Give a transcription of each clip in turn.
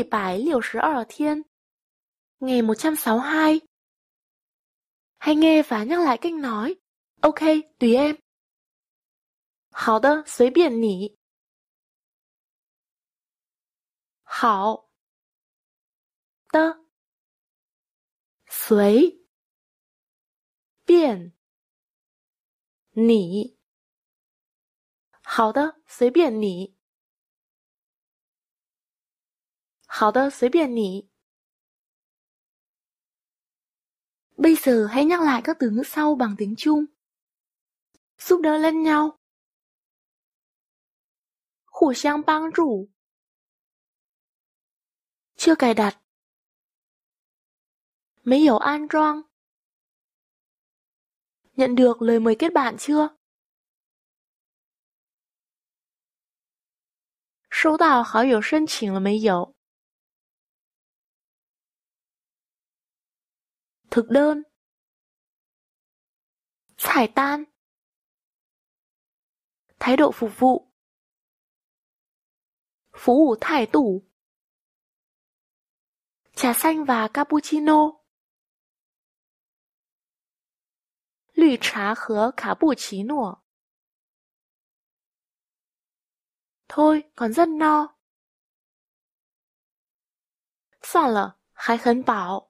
一百六十二 thiên Ngày hai Hãy nghe và nhắc lại cách nói Ok, tùy em 好的，随便你。好的，随便你。好的，随便你。好的，随便你。Bây giờ hãy nhắc lại các từ ngữ sau bằng tiếng Trung. Giúp đỡ lẫn nhau. Khủ sang băng rủ. Chưa cài đặt. Mấy hiểu an rong. Nhận được lời mời kết bạn chưa? Sâu đào hảo hữu sân chỉnh là mấy hiểu. thực đơn. Giải tan Thái độ phục vụ Phú ủ thải tủ Trà xanh và cappuccino Lü trà khứa cappuccino Thôi, còn rất no. Soạn lờ, hãy khấn bảo.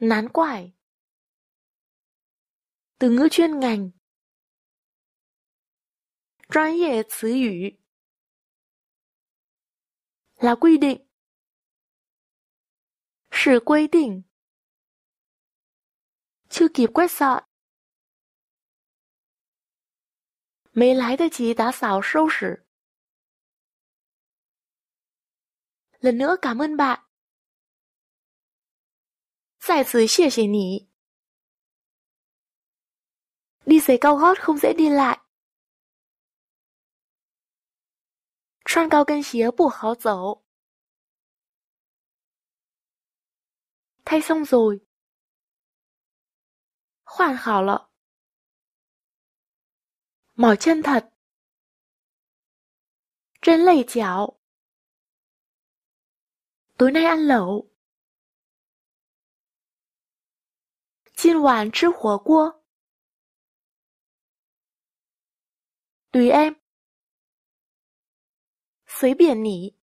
Nán quải Từ ngữ chuyên ngành Chuyên nghiệp từ ngữ Là quy định Sự quy định Chưa kịp quét dọn Mấy lái được chí đã xảo sâu sử Lần nữa cảm ơn bạn 再次谢谢你。Đi giày cao gót không dễ đi lại. thay xong rồi. Hoàn hảo lọ. Mỏi chân thật. Trên lầy chảo. Tối nay ăn lẩu. 今晚吃火锅。吕恩，随便你。